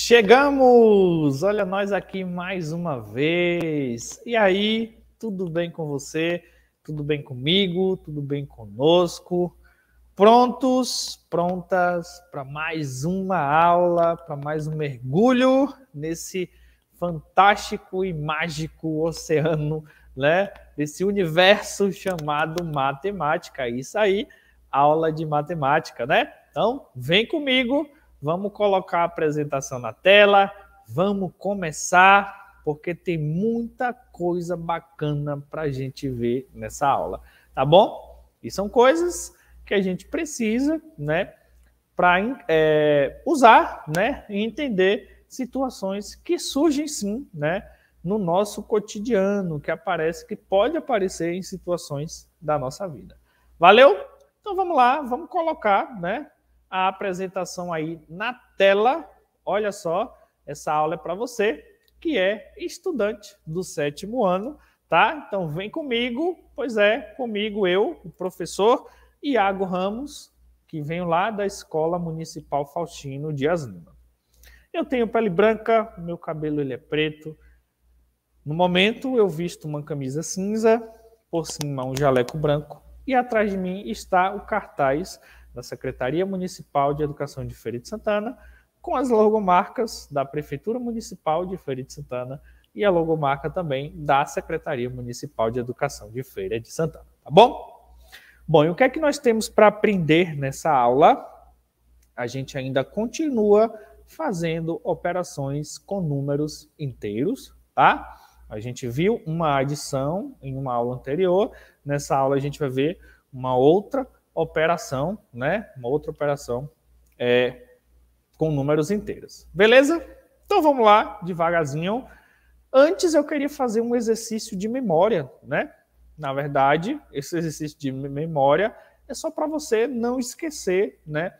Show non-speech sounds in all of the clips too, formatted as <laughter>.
Chegamos! Olha nós aqui mais uma vez. E aí, tudo bem com você? Tudo bem comigo? Tudo bem conosco? Prontos, prontas para mais uma aula, para mais um mergulho nesse fantástico e mágico oceano, né? Desse universo chamado matemática. Isso aí, aula de matemática, né? Então, vem comigo Vamos colocar a apresentação na tela, vamos começar, porque tem muita coisa bacana para a gente ver nessa aula, tá bom? E são coisas que a gente precisa, né, para é, usar, né, e entender situações que surgem sim, né, no nosso cotidiano, que aparece, que pode aparecer em situações da nossa vida. Valeu? Então vamos lá, vamos colocar, né, a apresentação aí na tela. Olha só, essa aula é para você que é estudante do sétimo ano, tá? Então vem comigo, pois é, comigo eu, o professor Iago Ramos, que venho lá da Escola Municipal Faustino Dias Lima. Eu tenho pele branca, meu cabelo ele é preto. No momento eu visto uma camisa cinza, por cima um jaleco branco e atrás de mim está o cartaz da Secretaria Municipal de Educação de Feira de Santana, com as logomarcas da Prefeitura Municipal de Feira de Santana e a logomarca também da Secretaria Municipal de Educação de Feira de Santana, tá bom? Bom, e o que é que nós temos para aprender nessa aula? A gente ainda continua fazendo operações com números inteiros, tá? A gente viu uma adição em uma aula anterior, nessa aula a gente vai ver uma outra operação, né? Uma outra operação é, com números inteiros. Beleza? Então vamos lá, devagarzinho. Antes eu queria fazer um exercício de memória, né? Na verdade, esse exercício de memória é só para você não esquecer, né?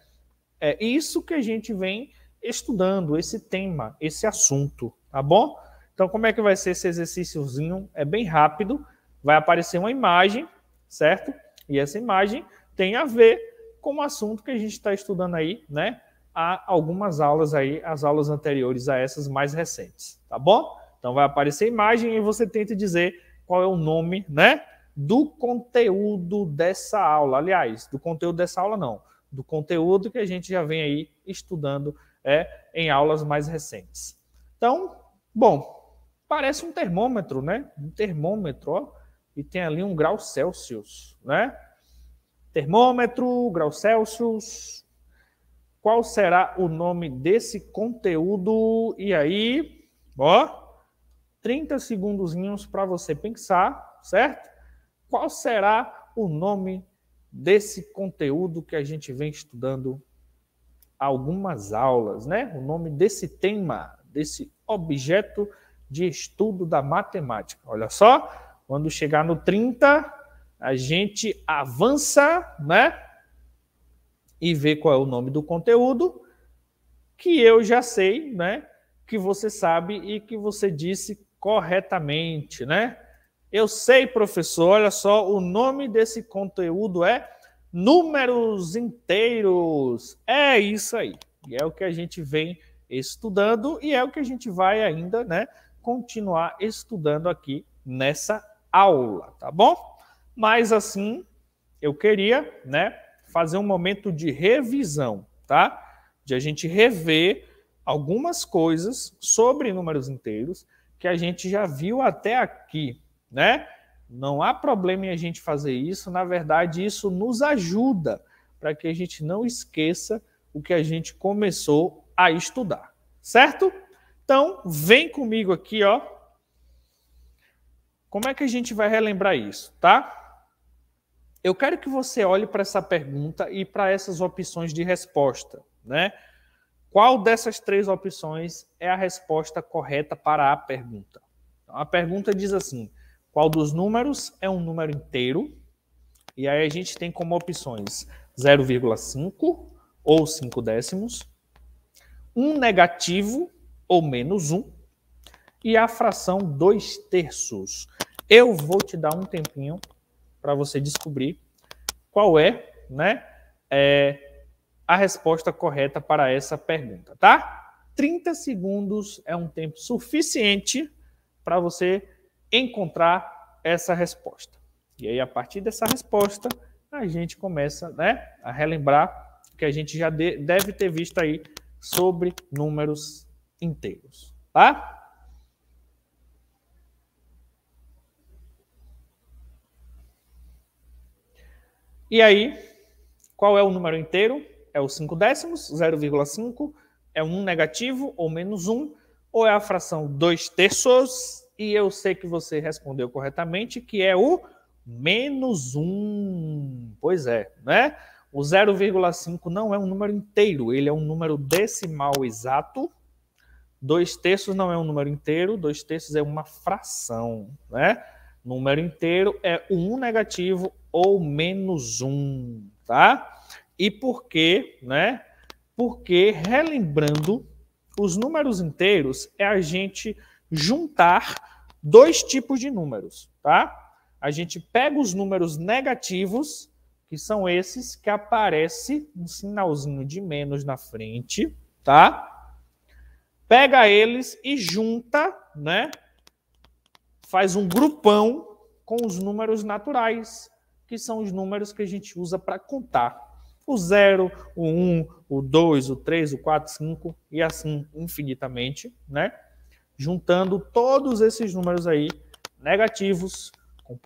É isso que a gente vem estudando, esse tema, esse assunto, tá bom? Então, como é que vai ser esse exercíciozinho? É bem rápido, vai aparecer uma imagem, certo? E essa imagem tem a ver com o assunto que a gente está estudando aí, né? Há algumas aulas aí, as aulas anteriores a essas mais recentes, tá bom? Então vai aparecer a imagem e você tenta dizer qual é o nome, né? Do conteúdo dessa aula. Aliás, do conteúdo dessa aula não, do conteúdo que a gente já vem aí estudando é, em aulas mais recentes. Então, bom, parece um termômetro, né? Um termômetro, ó, e tem ali um grau Celsius, né? termômetro, grau Celsius. Qual será o nome desse conteúdo? E aí, ó, 30 segundos para você pensar, certo? Qual será o nome desse conteúdo que a gente vem estudando algumas aulas, né? O nome desse tema, desse objeto de estudo da matemática. Olha só, quando chegar no 30, a gente avança, né? E vê qual é o nome do conteúdo que eu já sei, né? Que você sabe e que você disse corretamente, né? Eu sei, professor, olha só, o nome desse conteúdo é Números Inteiros. É isso aí. E é o que a gente vem estudando e é o que a gente vai ainda, né, continuar estudando aqui nessa aula, tá bom? Mas assim, eu queria, né, fazer um momento de revisão, tá? De a gente rever algumas coisas sobre números inteiros que a gente já viu até aqui, né? Não há problema em a gente fazer isso, na verdade, isso nos ajuda para que a gente não esqueça o que a gente começou a estudar, certo? Então, vem comigo aqui, ó. Como é que a gente vai relembrar isso, tá? Eu quero que você olhe para essa pergunta e para essas opções de resposta, né? Qual dessas três opções é a resposta correta para a pergunta? Então, a pergunta diz assim: qual dos números é um número inteiro? E aí a gente tem como opções 0,5 ou 5 décimos, um negativo ou menos um, e a fração 2 terços. Eu vou te dar um tempinho para você descobrir qual é, né, é, a resposta correta para essa pergunta, tá? 30 segundos é um tempo suficiente para você encontrar essa resposta. E aí, a partir dessa resposta, a gente começa né, a relembrar que a gente já de, deve ter visto aí sobre números inteiros, tá? E aí, qual é o número inteiro? É os 5 décimos, 0,5, é um negativo ou menos 1, ou é a fração 2 terços, e eu sei que você respondeu corretamente, que é o menos 1. Pois é, né? O 0,5 não é um número inteiro, ele é um número decimal exato. 2 terços não é um número inteiro, 2 terços é uma fração, né? número inteiro é um negativo ou menos um, tá? E por quê, né? Porque, relembrando, os números inteiros é a gente juntar dois tipos de números, tá? A gente pega os números negativos, que são esses que aparece um sinalzinho de menos na frente, tá? Pega eles e junta, né? faz um grupão com os números naturais, que são os números que a gente usa para contar. O 0, o 1, um, o 2, o 3, o 4, 5 e assim infinitamente, né? Juntando todos esses números aí, negativos com,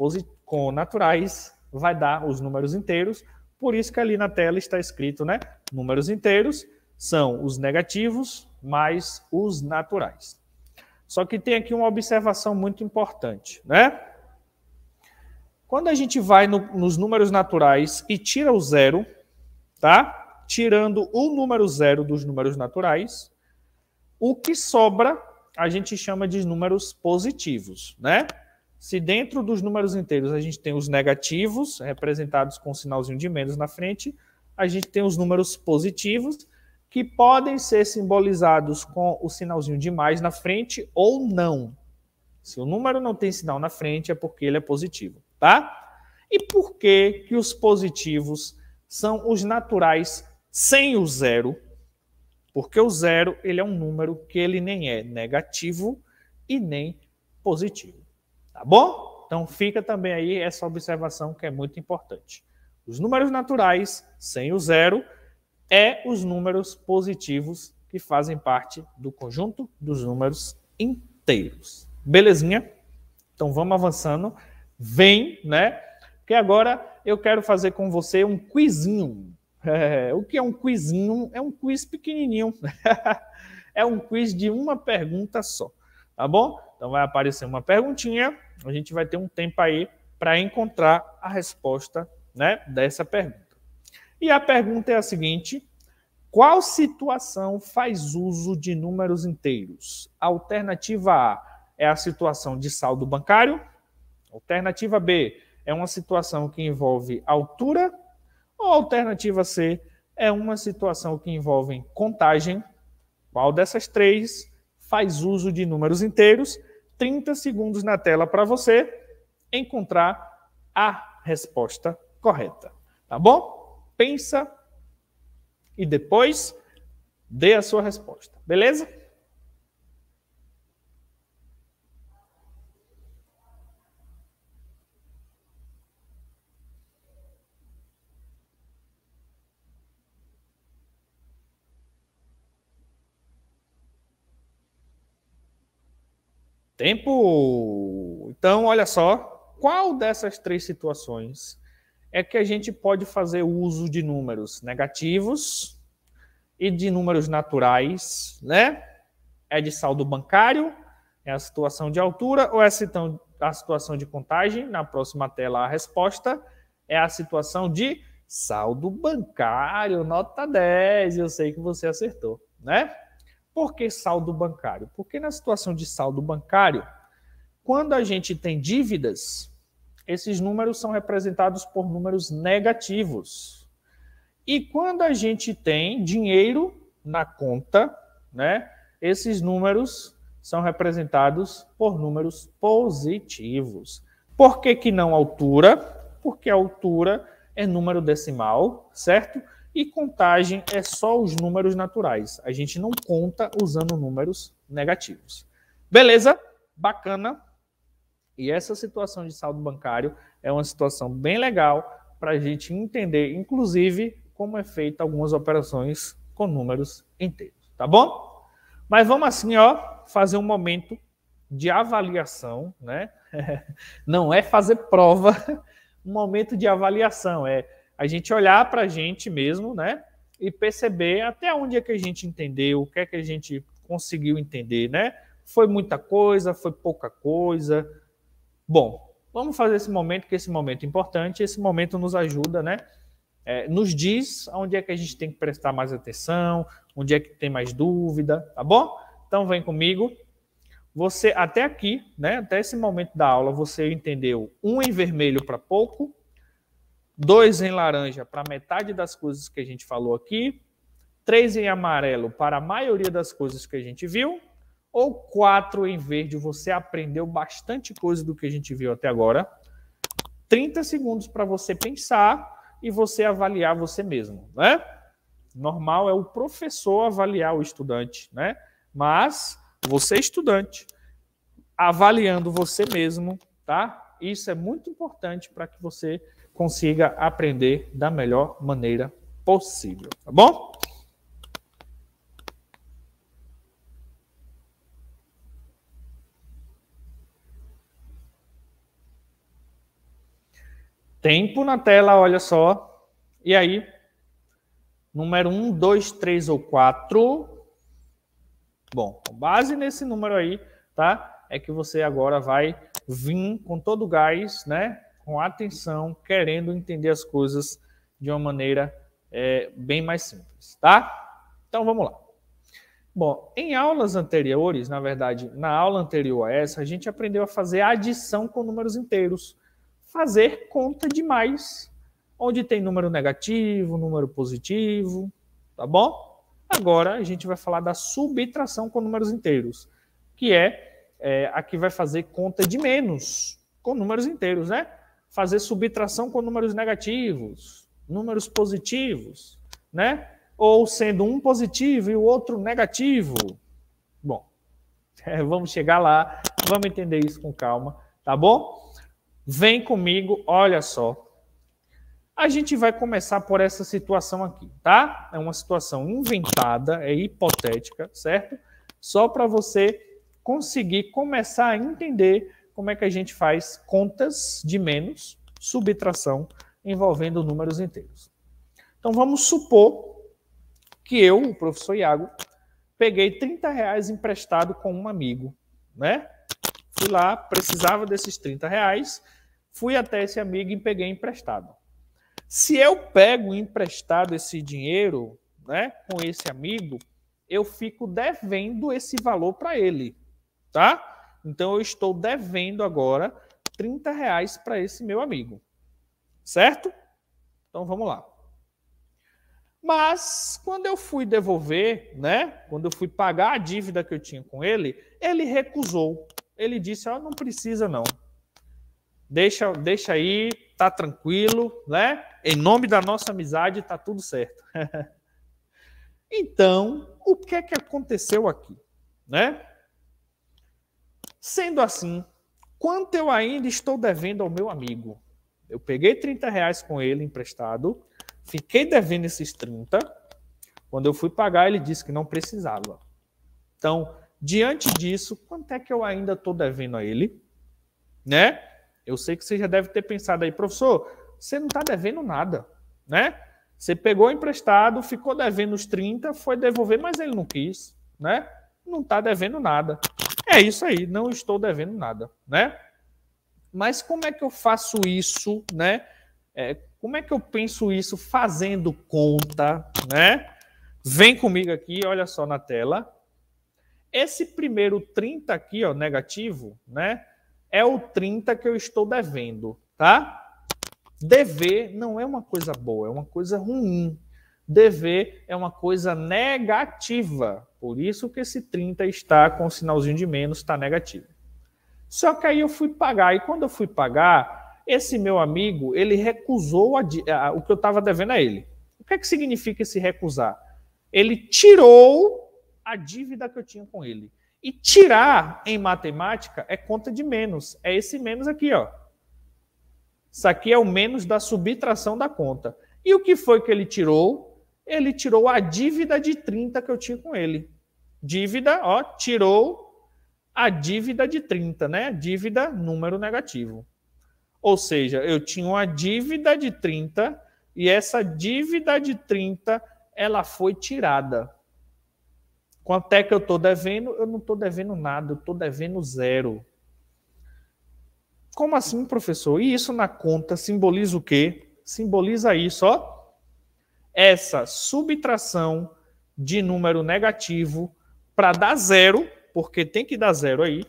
com naturais, vai dar os números inteiros. Por isso que ali na tela está escrito, né? Números inteiros são os negativos mais os naturais. Só que tem aqui uma observação muito importante, né? Quando a gente vai no, nos números naturais e tira o zero, tá? Tirando o número zero dos números naturais, o que sobra a gente chama de números positivos, né? Se dentro dos números inteiros a gente tem os negativos, representados com um sinalzinho de menos na frente, a gente tem os números positivos, que podem ser simbolizados com o sinalzinho de mais na frente ou não. Se o número não tem sinal na frente, é porque ele é positivo, tá? E por que, que os positivos são os naturais sem o zero? Porque o zero ele é um número que ele nem é negativo e nem positivo, tá bom? Então fica também aí essa observação que é muito importante. Os números naturais sem o zero é os números positivos que fazem parte do conjunto dos números inteiros. Belezinha? Então vamos avançando. Vem, né? Porque agora eu quero fazer com você um quizinho. <laughs> É, o que é um quizinho? É um quiz pequenininho. <laughs> é um quiz de uma pergunta só, tá bom? Então vai aparecer uma perguntinha, a gente vai ter um tempo aí para encontrar a resposta, né, dessa pergunta. E a pergunta é a seguinte: qual situação faz uso de números inteiros? Alternativa A é a situação de saldo bancário. Alternativa B é uma situação que envolve altura. Ou alternativa C é uma situação que envolve contagem. Qual dessas três faz uso de números inteiros? 30 segundos na tela para você encontrar a resposta correta. Tá bom? pensa e depois dê a sua resposta. Beleza? Tempo. Então, olha só, qual dessas três situações é que a gente pode fazer uso de números negativos e de números naturais, né? É de saldo bancário, é a situação de altura ou é a situação de contagem? Na próxima tela a resposta é a situação de saldo bancário, nota 10, eu sei que você acertou, né? Por que saldo bancário? Porque na situação de saldo bancário, quando a gente tem dívidas, esses números são representados por números negativos. E quando a gente tem dinheiro na conta, né, esses números são representados por números positivos. Por que, que não altura? Porque altura é número decimal, certo? E contagem é só os números naturais. A gente não conta usando números negativos. Beleza? Bacana. E essa situação de saldo bancário é uma situação bem legal para a gente entender, inclusive, como é feita algumas operações com números inteiros, tá bom? Mas vamos assim, ó, fazer um momento de avaliação, né? <laughs> Não é fazer prova, <laughs> um momento de avaliação é a gente olhar para a gente mesmo, né? E perceber até onde é que a gente entendeu, o que é que a gente conseguiu entender, né? Foi muita coisa, foi pouca coisa, Bom, vamos fazer esse momento, que esse momento é importante, esse momento nos ajuda, né? É, nos diz onde é que a gente tem que prestar mais atenção, onde é que tem mais dúvida, tá bom? Então vem comigo. Você até aqui, né, até esse momento da aula, você entendeu um em vermelho para pouco, dois em laranja para metade das coisas que a gente falou aqui, três em amarelo para a maioria das coisas que a gente viu, ou quatro em verde, você aprendeu bastante coisa do que a gente viu até agora. 30 segundos para você pensar e você avaliar você mesmo, né? Normal é o professor avaliar o estudante, né? Mas você é estudante avaliando você mesmo, tá? Isso é muito importante para que você consiga aprender da melhor maneira possível, tá bom? Tempo na tela, olha só. E aí, número 1, 2, 3 ou 4. Bom, base nesse número aí, tá? É que você agora vai vir com todo o gás, né? Com atenção, querendo entender as coisas de uma maneira é, bem mais simples, tá? Então vamos lá. Bom, em aulas anteriores, na verdade, na aula anterior a essa, a gente aprendeu a fazer adição com números inteiros fazer conta demais, onde tem número negativo, número positivo, tá bom? Agora a gente vai falar da subtração com números inteiros, que é, é a que vai fazer conta de menos com números inteiros, né? Fazer subtração com números negativos, números positivos, né? Ou sendo um positivo e o outro negativo. Bom, é, <laughs> vamos chegar lá, vamos entender isso com calma, tá bom? Vem comigo, olha só. A gente vai começar por essa situação aqui, tá? É uma situação inventada, é hipotética, certo? Só para você conseguir começar a entender como é que a gente faz contas de menos, subtração, envolvendo números inteiros. Então vamos supor que eu, o professor Iago, peguei 30 reais emprestado com um amigo, né? Fui lá, precisava desses 30 reais, fui até esse amigo e peguei emprestado. Se eu pego emprestado esse dinheiro, né, com esse amigo, eu fico devendo esse valor para ele, tá? Então eu estou devendo agora 30 reais para esse meu amigo, certo? Então vamos lá. Mas quando eu fui devolver, né? Quando eu fui pagar a dívida que eu tinha com ele, ele recusou ele disse: "Ó, oh, não precisa não. Deixa, deixa aí, tá tranquilo, né? Em nome da nossa amizade tá tudo certo". <laughs> então, o que é que aconteceu aqui, né? Sendo assim, quanto eu ainda estou devendo ao meu amigo? Eu peguei 30 reais com ele emprestado, fiquei devendo esses 30. Quando eu fui pagar, ele disse que não precisava. Então, Diante disso, quanto é que eu ainda estou devendo a ele? Né? Eu sei que você já deve ter pensado aí, professor, você não está devendo nada, né? Você pegou emprestado, ficou devendo os 30, foi devolver, mas ele não quis, né? Não está devendo nada. É isso aí, não estou devendo nada, né? Mas como é que eu faço isso, né? É, como é que eu penso isso fazendo conta, né? Vem comigo aqui, olha só na tela. Esse primeiro 30 aqui, ó, negativo, né? É o 30 que eu estou devendo, tá? Dever não é uma coisa boa, é uma coisa ruim. Dever é uma coisa negativa. Por isso que esse 30 está com o um sinalzinho de menos, está negativo. Só que aí eu fui pagar, e quando eu fui pagar, esse meu amigo, ele recusou a, a, o que eu estava devendo a ele. O que, é que significa esse recusar? Ele tirou a dívida que eu tinha com ele. E tirar em matemática é conta de menos. É esse menos aqui, ó. Isso aqui é o menos da subtração da conta. E o que foi que ele tirou? Ele tirou a dívida de 30 que eu tinha com ele. Dívida, ó, tirou a dívida de 30, né? Dívida, número negativo. Ou seja, eu tinha uma dívida de 30 e essa dívida de 30 ela foi tirada. Quanto é que eu estou devendo? Eu não estou devendo nada, eu estou devendo zero. Como assim, professor? E isso na conta simboliza o quê? Simboliza isso, ó. Essa subtração de número negativo para dar zero, porque tem que dar zero aí,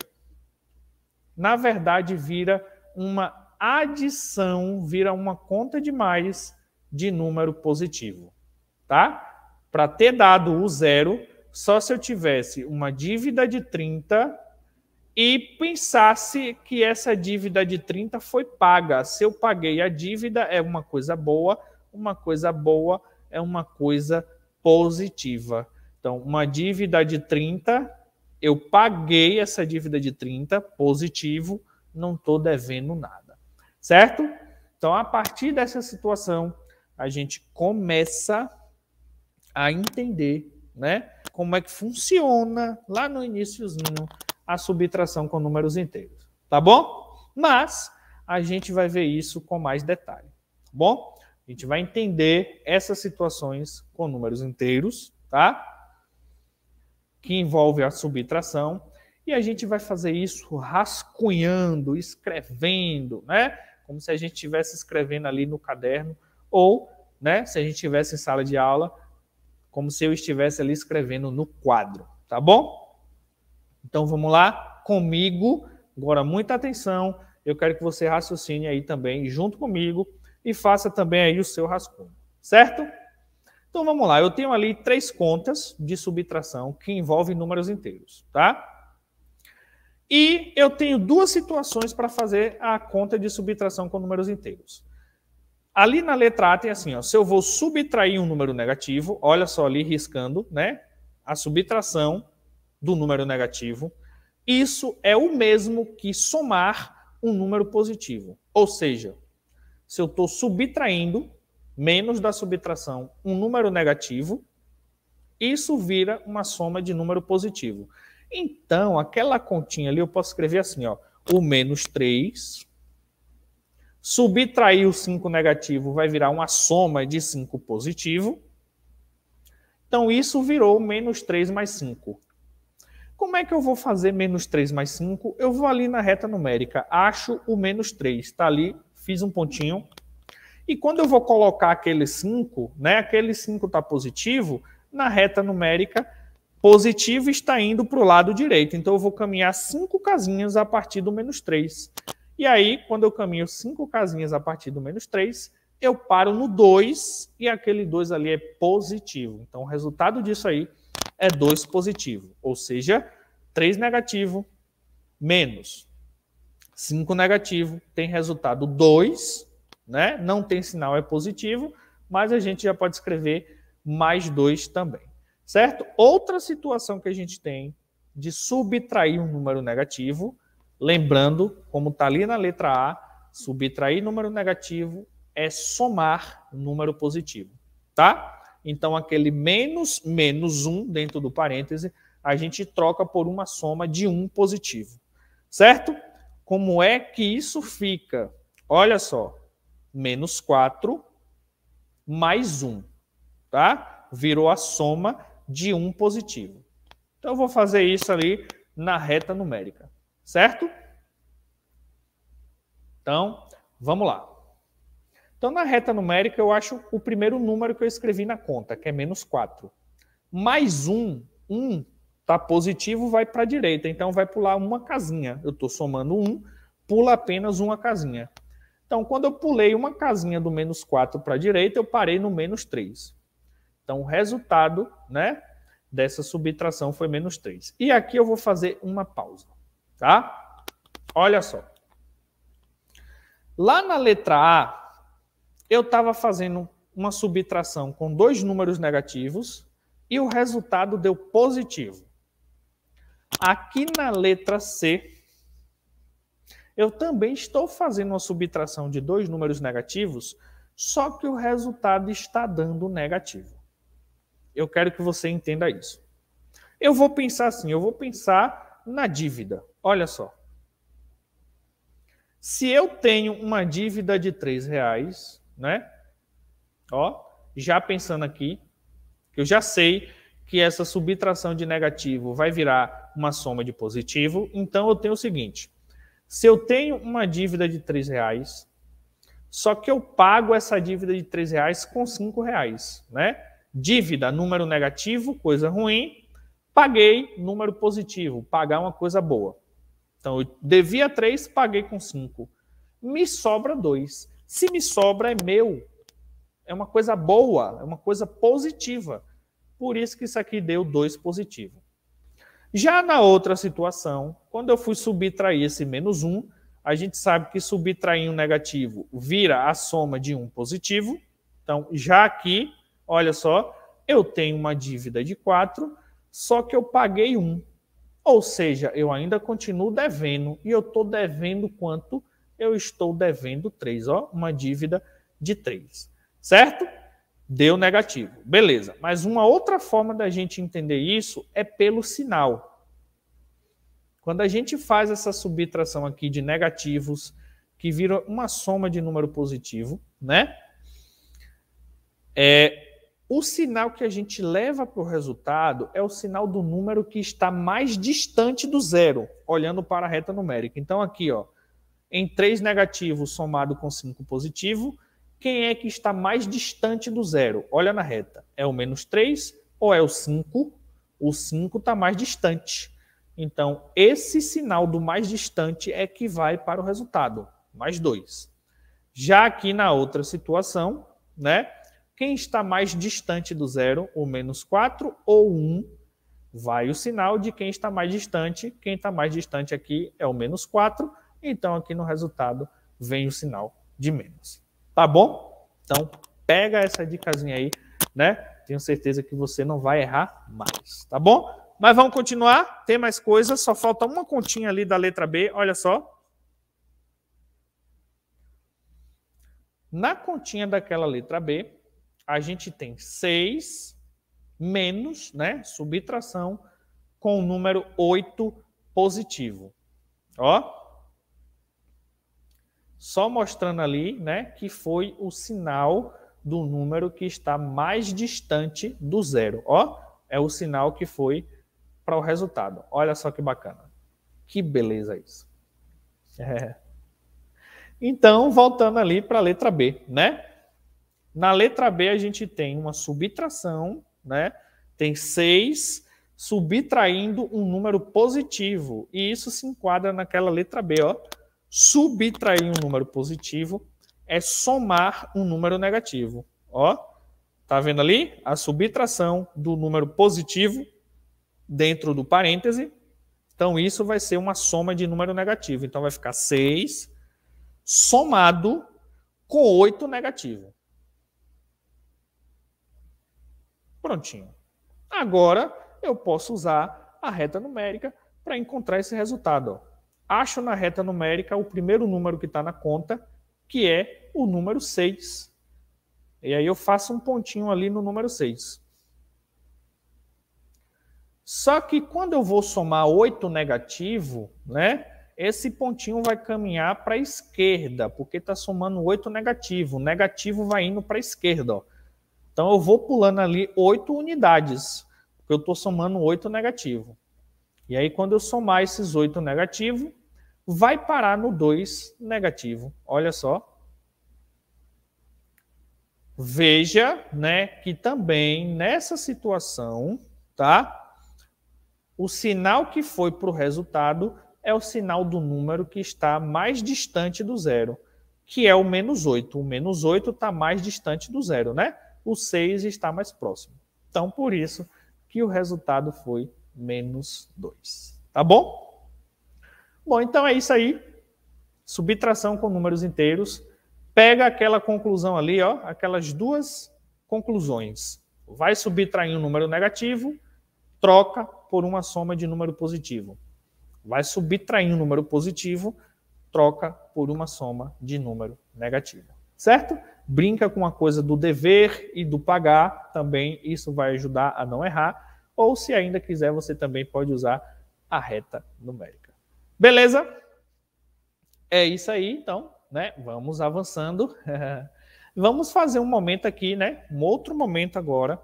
na verdade vira uma adição, vira uma conta de mais de número positivo, tá? Para ter dado o zero, só se eu tivesse uma dívida de 30 e pensasse que essa dívida de 30 foi paga. Se eu paguei a dívida, é uma coisa boa, uma coisa boa é uma coisa positiva. Então, uma dívida de 30, eu paguei essa dívida de 30, positivo, não estou devendo nada. Certo? Então, a partir dessa situação, a gente começa a entender né? Como é que funciona lá no iníciozinho a subtração com números inteiros, tá bom? Mas a gente vai ver isso com mais detalhe, tá bom? A gente vai entender essas situações com números inteiros, tá? Que envolve a subtração. E a gente vai fazer isso rascunhando, escrevendo, né? Como se a gente estivesse escrevendo ali no caderno ou, né, se a gente estivesse em sala de aula, como se eu estivesse ali escrevendo no quadro, tá bom? Então vamos lá comigo. Agora muita atenção. Eu quero que você raciocine aí também junto comigo e faça também aí o seu rascunho, certo? Então vamos lá. Eu tenho ali três contas de subtração que envolvem números inteiros, tá? E eu tenho duas situações para fazer a conta de subtração com números inteiros. Ali na letra A tem assim, ó, se eu vou subtrair um número negativo, olha só ali riscando, né? A subtração do número negativo, isso é o mesmo que somar um número positivo. Ou seja, se eu estou subtraindo menos da subtração um número negativo, isso vira uma soma de número positivo. Então, aquela continha ali eu posso escrever assim, ó, o menos 3 Subtrair o 5 negativo vai virar uma soma de 5 positivo. Então, isso virou menos 3 mais 5. Como é que eu vou fazer menos 3 mais 5? Eu vou ali na reta numérica, acho o menos 3, está ali, fiz um pontinho. E quando eu vou colocar aquele 5, né, aquele 5 está positivo, na reta numérica, positivo está indo para o lado direito. Então, eu vou caminhar 5 casinhas a partir do menos 3. E aí, quando eu caminho cinco casinhas a partir do menos 3, eu paro no 2 e aquele 2 ali é positivo. Então, o resultado disso aí é 2 positivo, ou seja, 3 negativo menos 5 negativo tem resultado 2, né? Não tem sinal, é positivo, mas a gente já pode escrever mais 2 também, certo? Outra situação que a gente tem de subtrair um número negativo Lembrando, como está ali na letra A, subtrair número negativo é somar número positivo, tá? Então, aquele menos menos 1 dentro do parêntese, a gente troca por uma soma de 1 positivo, certo? Como é que isso fica? Olha só, menos 4 mais 1, tá? Virou a soma de 1 positivo. Então, eu vou fazer isso ali na reta numérica. Certo? Então, vamos lá. Então, na reta numérica, eu acho o primeiro número que eu escrevi na conta, que é menos 4. Mais 1, 1 tá positivo, vai para a direita. Então, vai pular uma casinha. Eu estou somando 1, pula apenas uma casinha. Então, quando eu pulei uma casinha do menos 4 para a direita, eu parei no menos 3. Então, o resultado né, dessa subtração foi menos 3. E aqui eu vou fazer uma pausa. Tá? Olha só. Lá na letra A, eu estava fazendo uma subtração com dois números negativos e o resultado deu positivo. Aqui na letra C, eu também estou fazendo uma subtração de dois números negativos, só que o resultado está dando negativo. Eu quero que você entenda isso. Eu vou pensar assim, eu vou pensar na dívida. Olha só. Se eu tenho uma dívida de três reais, né? Ó, já pensando aqui, eu já sei que essa subtração de negativo vai virar uma soma de positivo. Então eu tenho o seguinte: se eu tenho uma dívida de três reais, só que eu pago essa dívida de três reais com cinco reais, né? Dívida, número negativo, coisa ruim. Paguei, número positivo, pagar é uma coisa boa. Então, eu devia três, paguei com cinco. Me sobra dois. Se me sobra, é meu. É uma coisa boa, é uma coisa positiva. Por isso que isso aqui deu dois positivo. Já na outra situação, quando eu fui subtrair esse menos um, a gente sabe que subtrair um negativo vira a soma de um positivo. Então, já aqui, olha só, eu tenho uma dívida de 4, só que eu paguei 1. Ou seja, eu ainda continuo devendo. E eu estou devendo quanto? Eu estou devendo 3, ó, uma dívida de 3. Certo? Deu negativo. Beleza. Mas uma outra forma da gente entender isso é pelo sinal. Quando a gente faz essa subtração aqui de negativos, que vira uma soma de número positivo, né? É, o sinal que a gente leva para o resultado é o sinal do número que está mais distante do zero, olhando para a reta numérica. Então, aqui, ó, em 3 negativo somado com 5 positivo, quem é que está mais distante do zero? Olha na reta. É o menos 3 ou é o 5? O 5 está mais distante. Então, esse sinal do mais distante é que vai para o resultado, mais 2. Já aqui na outra situação, né? Quem está mais distante do zero, o menos 4 ou 1, vai o sinal de quem está mais distante. Quem está mais distante aqui é o menos 4. Então, aqui no resultado vem o sinal de menos. Tá bom? Então, pega essa dicasinha aí, né? Tenho certeza que você não vai errar mais, tá bom? Mas vamos continuar, tem mais coisas, só falta uma continha ali da letra B, olha só. Na continha daquela letra B, a gente tem 6 menos, né, subtração, com o número 8 positivo. Ó, só mostrando ali, né, que foi o sinal do número que está mais distante do zero. Ó, é o sinal que foi para o resultado. Olha só que bacana. Que beleza isso. <laughs> É. Então, voltando ali para a letra B, né? Na letra B, a gente tem uma subtração, né? Tem 6 subtraindo um número positivo. E isso se enquadra naquela letra B, ó. Subtrair um número positivo é somar um número negativo, ó. Tá vendo ali? A subtração do número positivo dentro do parêntese. Então, isso vai ser uma soma de número negativo. Então, vai ficar 6 somado com 8 negativo. prontinho. Agora eu posso usar a reta numérica para encontrar esse resultado. Ó. Acho na reta numérica o primeiro número que está na conta, que é o número 6. E aí eu faço um pontinho ali no número 6. Só que quando eu vou somar 8 negativo, né? Esse pontinho vai caminhar para a esquerda, porque está somando 8 negativo. O negativo vai indo para a esquerda. Ó. Então eu vou pulando ali oito unidades, porque eu estou somando oito negativo. E aí, quando eu somar esses oito negativo, vai parar no 2 negativo. Olha só. Veja, né, que também nessa situação, tá? O sinal que foi para o resultado é o sinal do número que está mais distante do zero, que é o menos 8. O menos 8 está mais distante do zero, né? o 6 está mais próximo. Então, por isso que o resultado foi menos 2. Tá bom? Bom, então é isso aí. Subtração com números inteiros. Pega aquela conclusão ali, ó, aquelas duas conclusões. Vai subtrair um número negativo, troca por uma soma de número positivo. Vai subtrair um número positivo, troca por uma soma de número negativo. Certo? brinca com a coisa do dever e do pagar, também isso vai ajudar a não errar. Ou se ainda quiser, você também pode usar a reta numérica. Beleza? É isso aí, então, né? Vamos avançando. <laughs> Vamos fazer um momento aqui, né? Um outro momento agora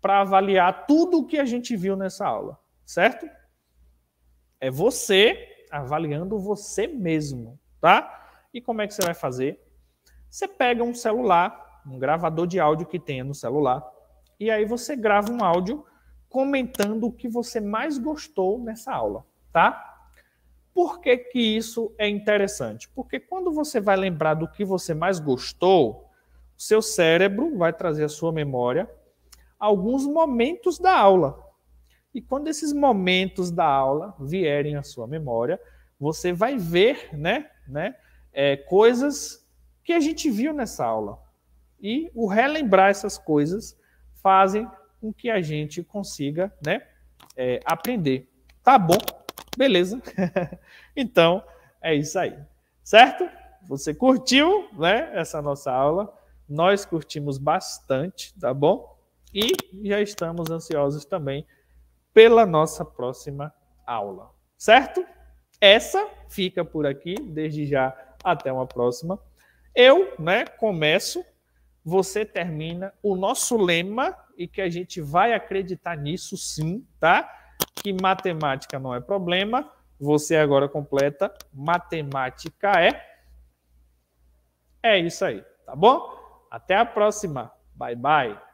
para avaliar tudo o que a gente viu nessa aula, certo? É você avaliando você mesmo, tá? E como é que você vai fazer? Você pega um celular, um gravador de áudio que tenha no celular, e aí você grava um áudio comentando o que você mais gostou nessa aula, tá? Por que, que isso é interessante? Porque quando você vai lembrar do que você mais gostou, o seu cérebro vai trazer à sua memória alguns momentos da aula. E quando esses momentos da aula vierem à sua memória, você vai ver né, né, é, coisas que a gente viu nessa aula. E o relembrar essas coisas fazem com que a gente consiga né, é, aprender. Tá bom? Beleza. <laughs> então, é isso aí. Certo? Você curtiu né, essa nossa aula? Nós curtimos bastante, tá bom? E já estamos ansiosos também pela nossa próxima aula, certo? Essa fica por aqui. Desde já, até uma próxima. Eu, né, começo, você termina o nosso lema e que a gente vai acreditar nisso sim, tá? Que matemática não é problema. Você agora completa matemática é É isso aí, tá bom? Até a próxima. Bye bye.